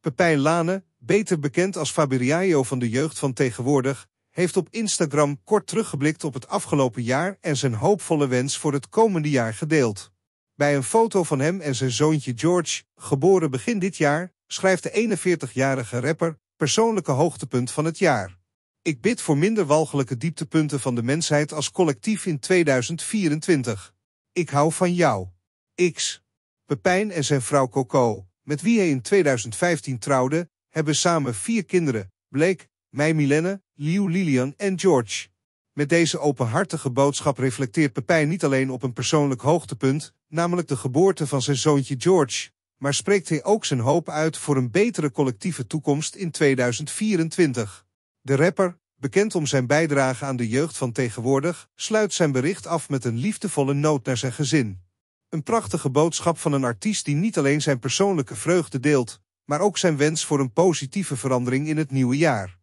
Pepijn Lane, beter bekend als Fabiriaio van de jeugd van tegenwoordig, heeft op Instagram kort teruggeblikt op het afgelopen jaar en zijn hoopvolle wens voor het komende jaar gedeeld. Bij een foto van hem en zijn zoontje George, geboren begin dit jaar, schrijft de 41-jarige rapper persoonlijke hoogtepunt van het jaar. Ik bid voor minder walgelijke dieptepunten van de mensheid als collectief in 2024. Ik hou van jou. X. Pepijn en zijn vrouw Coco met wie hij in 2015 trouwde, hebben samen vier kinderen, Blake, Mei Milene, Liu Lilian en George. Met deze openhartige boodschap reflecteert Pepijn niet alleen op een persoonlijk hoogtepunt, namelijk de geboorte van zijn zoontje George, maar spreekt hij ook zijn hoop uit voor een betere collectieve toekomst in 2024. De rapper, bekend om zijn bijdrage aan de jeugd van tegenwoordig, sluit zijn bericht af met een liefdevolle noot naar zijn gezin. Een prachtige boodschap van een artiest die niet alleen zijn persoonlijke vreugde deelt, maar ook zijn wens voor een positieve verandering in het nieuwe jaar.